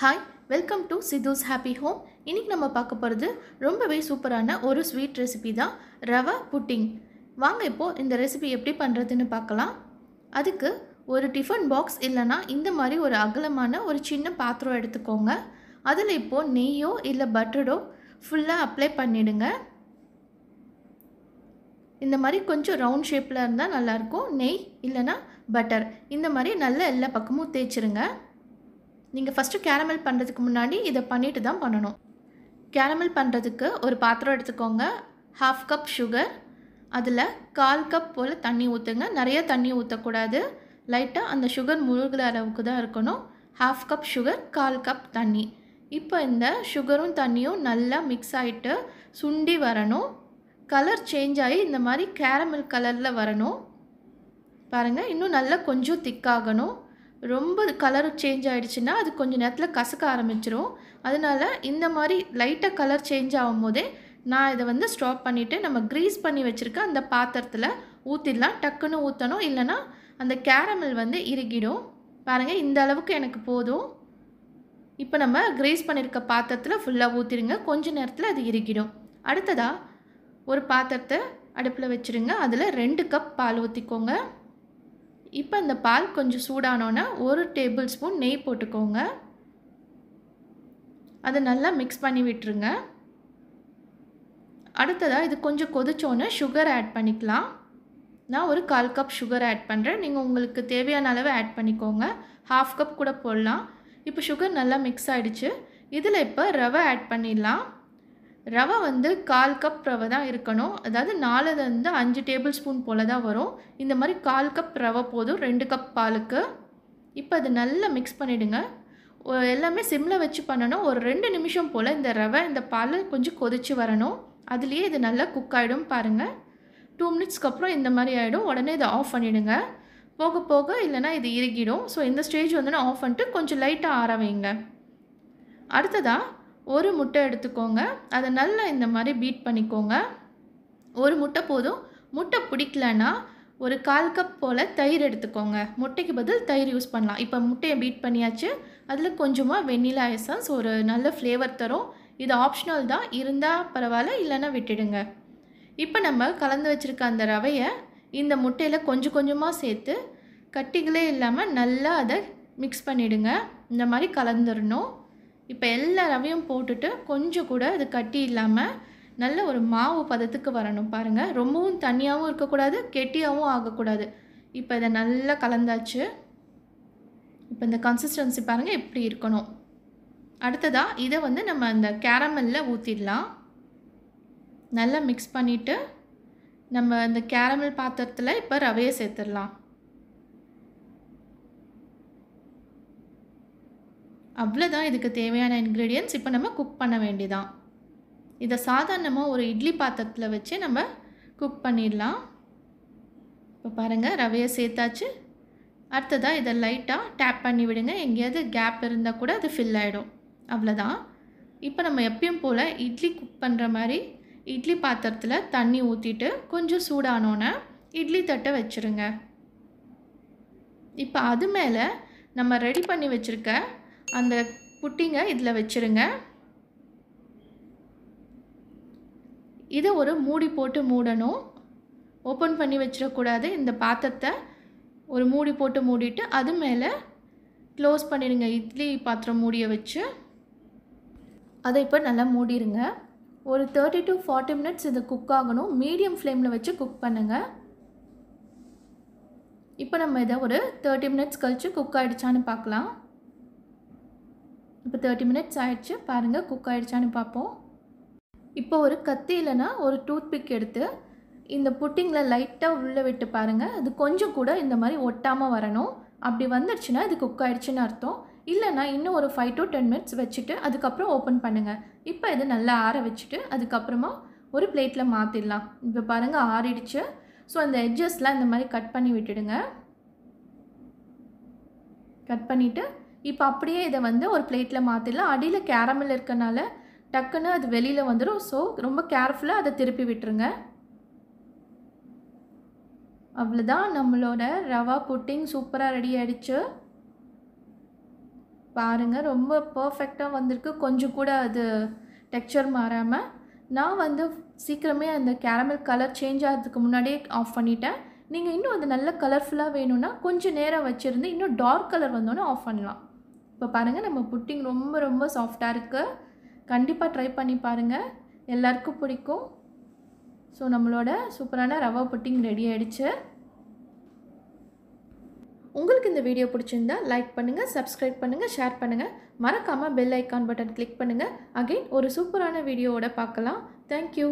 hi welcome to Chithu's happy home இன்றைக்கி நம்ம பார்க்க போகிறது ரொம்பவே சூப்பரான ஒரு ஸ்வீட் ரெசிபி தான் ரவா புட்டிங் வாங்க இப்போது இந்த ரெசிபி எப்படி பண்ணுறதுன்னு பார்க்கலாம் அதுக்கு ஒரு டிஃபன் பாக்ஸ் இல்லைனா இந்த மாதிரி ஒரு அகலமான ஒரு சின்ன பாத்திரம் எடுத்துக்கோங்க அதில் இப்போது நெய்யோ இல்லை பட்டரோ ஃபுல்லாக அப்ளை பண்ணிவிடுங்க இந்த மாதிரி கொஞ்சம் ரவுண்ட் ஷேப்பில் இருந்தால் நல்லாயிருக்கும் நெய் இல்லைனா பட்டர் இந்த மாதிரி நல்லா எல்லா பக்கமும் தேய்ச்சிருங்க நீங்கள் ஃபஸ்ட்டு கேரமல் பண்ணுறதுக்கு முன்னாடி இதை பண்ணிவிட்டு தான் பண்ணணும் கேரமல் பண்ணுறதுக்கு ஒரு பாத்திரம் எடுத்துக்கோங்க ஹாஃப் கப் சுகர் அதில் கால் கப் போல் தண்ணி ஊற்றுங்க நிறைய தண்ணி ஊற்றக்கூடாது லைட்டாக அந்த சுகர் முழுகிற அளவுக்கு தான் இருக்கணும் ஹாஃப் கப் சுகர் கால் கப் தண்ணி இப்போ இந்த சுகரும் தண்ணியும் நல்லா மிக்ஸ் ஆகிட்டு சுண்டி வரணும் கலர் சேஞ்ச் ஆகி இந்த மாதிரி கேரமல் கலரில் வரணும் பாருங்கள் இன்னும் நல்லா கொஞ்சம் திக்காகணும் ரொம்ப கலர் சேஞ்ச் ஆகிடுச்சின்னா அது கொஞ்சம் நேரத்தில் கசக்க ஆரம்பிச்சிரும் அதனால் இந்த மாதிரி லைட்டாக கலர் சேஞ்ச் ஆகும் போதே நான் இதை வந்து ஸ்டாப் பண்ணிவிட்டு நம்ம க்ரீஸ் பண்ணி வச்சுருக்க அந்த பாத்திரத்தில் ஊற்றிடலாம் டக்குன்னு ஊற்றணும் இல்லைன்னா அந்த கேரமல் வந்து இறுகிடும் பாருங்கள் இந்த அளவுக்கு எனக்கு போதும் இப்போ நம்ம க்ரீஸ் பண்ணியிருக்க பாத்திரத்தில் ஃபுல்லாக ஊற்றிடுங்க கொஞ்ச நேரத்தில் அது இறுகிடும் அடுத்ததாக ஒரு பாத்திரத்தை அடுப்பில் வச்சுருங்க அதில் ரெண்டு கப் பால் ஊற்றிக்கோங்க இப்போ இந்த பால் கொஞ்சம் சூடானோன்னா ஒரு டேபிள் ஸ்பூன் நெய் போட்டுக்கோங்க அதை நல்லா மிக்ஸ் பண்ணி விட்டுருங்க அடுத்ததாக இது கொஞ்சம் கொதிச்சோன்னே சுகர் ஆட் பண்ணிக்கலாம் நான் ஒரு கால் கப் சுகர் ஆட் பண்ணுறேன் நீங்கள் உங்களுக்கு தேவையான அளவு ஆட் பண்ணிக்கோங்க ஹாஃப் கப் கூட போடலாம் இப்போ சுகர் நல்லா மிக்ஸ் ஆகிடுச்சு இதில் இப்போ ரவை ஆட் பண்ணிடலாம் ரவை வந்து கால் கப் ரவை தான் இருக்கணும் அதாவது நாலுலேருந்து அஞ்சு டேபிள் ஸ்பூன் போல் தான் வரும் இந்த மாதிரி கால் கப் ரவை போதும் ரெண்டு கப் பாலுக்கு இப்போ அது நல்லா மிக்ஸ் பண்ணிவிடுங்க எல்லாமே சிம்மில் வச்சு பண்ணணும் ஒரு ரெண்டு நிமிஷம் போல் இந்த ரவை இந்த பால் கொஞ்சம் கொதித்து வரணும் அதுலேயே இது நல்லா குக் ஆகிடும் பாருங்கள் டூ மினிட்ஸ்க்கு அப்புறம் இந்த மாதிரி ஆகிடும் உடனே இதை ஆஃப் பண்ணிவிடுங்க போக போக இல்லைனா இது இறுகிடும் ஸோ இந்த ஸ்டேஜ் வந்து நான் ஆஃப் பண்ணிட்டு கொஞ்சம் லைட்டாக ஆற வைங்க அடுத்ததாக ஒரு முட்டை எடுத்துக்கோங்க அதை நல்லா இந்த மாதிரி பீட் பண்ணிக்கோங்க ஒரு முட்டை போதும் முட்டை பிடிக்கலன்னா ஒரு கால் கப் போல் தயிர் எடுத்துக்கோங்க முட்டைக்கு பதில் தயிர் யூஸ் பண்ணலாம் இப்போ முட்டையை பீட் பண்ணியாச்சு அதில் கொஞ்சமாக வெண்ணிலா எசன்ஸ் ஒரு நல்ல ஃப்ளேவர் தரும் இது ஆப்ஷனல் தான் இருந்தால் பரவாயில்ல இல்லைன்னா விட்டுடுங்க இப்போ நம்ம கலந்து வச்சுருக்க அந்த ரவையை இந்த முட்டையில் கொஞ்சம் கொஞ்சமாக சேர்த்து கட்டிகளே இல்லாமல் நல்லா அதை மிக்ஸ் பண்ணிவிடுங்க இந்த மாதிரி கலந்துடணும் இப்போ எல்லா ரவையும் போட்டுட்டு கொஞ்சம் கூட அது கட்டி இல்லாமல் நல்ல ஒரு மாவு பதத்துக்கு வரணும் பாருங்கள் ரொம்பவும் தண்ணியாகவும் இருக்கக்கூடாது கெட்டியாகவும் ஆகக்கூடாது இப்போ இதை நல்லா கலந்தாச்சு இப்போ இந்த கன்சிஸ்டன்சி பாருங்கள் எப்படி இருக்கணும் அடுத்ததாக இதை வந்து நம்ம அந்த கேரமலில் ஊற்றிடலாம் நல்லா மிக்ஸ் பண்ணிவிட்டு நம்ம இந்த கேரமல் பாத்திரத்தில் இப்போ ரவையை சேர்த்துடலாம் அவ்வளோதான் இதுக்கு தேவையான இன்க்ரீடியன்ஸ் இப்போ நம்ம குக் பண்ண வேண்டியதான் இதை சாதாரணமாக ஒரு இட்லி பாத்திரத்தில் வச்சு நம்ம குக் பண்ணிடலாம் இப்போ பாருங்கள் ரவையை சேர்த்தாச்சு அடுத்ததாக இதை லைட்டாக டேப் பண்ணி விடுங்க எங்கேயாவது கேப் இருந்தால் கூட அது ஃபில் ஆகிடும் அவ்வளோதான் இப்போ நம்ம எப்பயும் போல் இட்லி குக் பண்ணுற மாதிரி இட்லி பாத்திரத்தில் தண்ணி ஊற்றிட்டு கொஞ்சம் சூடானோன்னே இட்லி தட்டை வச்சுருங்க இப்போ அது மேலே நம்ம ரெடி பண்ணி வச்சுருக்க அந்த புட்டிங்க இதில் வச்சுருங்க இதை ஒரு மூடி போட்டு மூடணும் ஓப்பன் பண்ணி வச்சிடக்கூடாது இந்த பாத்திரத்தை ஒரு மூடி போட்டு மூடிட்டு அது மேலே க்ளோஸ் பண்ணிடுங்க இட்லி பாத்திரம் மூடிய வச்சு அதை இப்போ நல்லா மூடிடுங்க ஒரு தேர்ட்டி டு ஃபார்ட்டி மினிட்ஸ் இது குக் ஆகணும் மீடியம் ஃப்ளேமில் வச்சு குக் பண்ணுங்கள் இப்போ நம்ம இதை ஒரு தேர்ட்டி மினிட்ஸ் கழித்து குக் ஆகிடுச்சான்னு பார்க்கலாம் இப்போ தேர்ட்டி மினிட்ஸ் ஆயிடுச்சு பாருங்கள் குக் ஆகிடுச்சான்னு பார்ப்போம் இப்போ ஒரு கத்தி இல்லைன்னா ஒரு டூத்பிக் எடுத்து இந்த புட்டிங்கில் லைட்டாக உள்ளே விட்டு பாருங்கள் அது கொஞ்சம் கூட இந்த மாதிரி ஒட்டாமல் வரணும் அப்படி வந்துடுச்சுன்னா இது குக் ஆகிடுச்சின்னு அர்த்தம் இல்லைனா இன்னும் ஒரு ஃபைவ் டு டென் மினிட்ஸ் வச்சுட்டு அதுக்கப்புறம் ஓப்பன் பண்ணுங்கள் இப்போ இது நல்லா ஆற வச்சுட்டு அதுக்கப்புறமா ஒரு பிளேட்டில் மாற்றிடலாம் இப்போ பாருங்கள் ஆறிடுச்சு ஸோ அந்த எட்ஜஸ்லாம் இந்த மாதிரி கட் பண்ணி விட்டுடுங்க கட் பண்ணிவிட்டு இப்போ அப்படியே இதை வந்து ஒரு பிளேட்டில் மாற்றிடலாம் அடியில் கேரமல் இருக்கனால டக்குன்னு அது வெளியில் வந்துடும் ஸோ ரொம்ப கேர்ஃபுல்லாக அதை திருப்பி விட்டுருங்க அவ்வளோதான் நம்மளோட ரவா புட்டிங் சூப்பராக ரெடி ஆகிடுச்சு பாருங்கள் ரொம்ப பர்ஃபெக்டாக வந்திருக்கு கொஞ்சம் கூட அது டெக்ஸ்சர் மாறாமல் நான் வந்து சீக்கிரமே அந்த கேரமல் கலர் சேஞ்ச் ஆகிறதுக்கு முன்னாடியே ஆஃப் பண்ணிட்டேன் நீங்கள் இன்னும் அது நல்ல கலர்ஃபுல்லாக வேணும்னா கொஞ்சம் நேரம் வச்சுருந்து இன்னும் டார்க் கலர் வந்தோன்னே ஆஃப் பண்ணலாம் இப்போ பாருங்கள் நம்ம புட்டிங் ரொம்ப ரொம்ப சாஃப்டாக இருக்குது கண்டிப்பாக ட்ரை பண்ணி பாருங்கள் எல்லாருக்கும் பிடிக்கும் ஸோ நம்மளோட சூப்பரான ரவா புட்டிங் ரெடி ஆகிடுச்சு உங்களுக்கு இந்த வீடியோ பிடிச்சிருந்தா லைக் பண்ணுங்கள் சப்ஸ்கிரைப் பண்ணுங்கள் ஷேர் பண்ணுங்கள் மறக்காமல் பெல் ஐக்கான் பட்டன் கிளிக் பண்ணுங்கள் அகெயின் ஒரு சூப்பரான வீடியோவோட பார்க்கலாம் தேங்க்யூ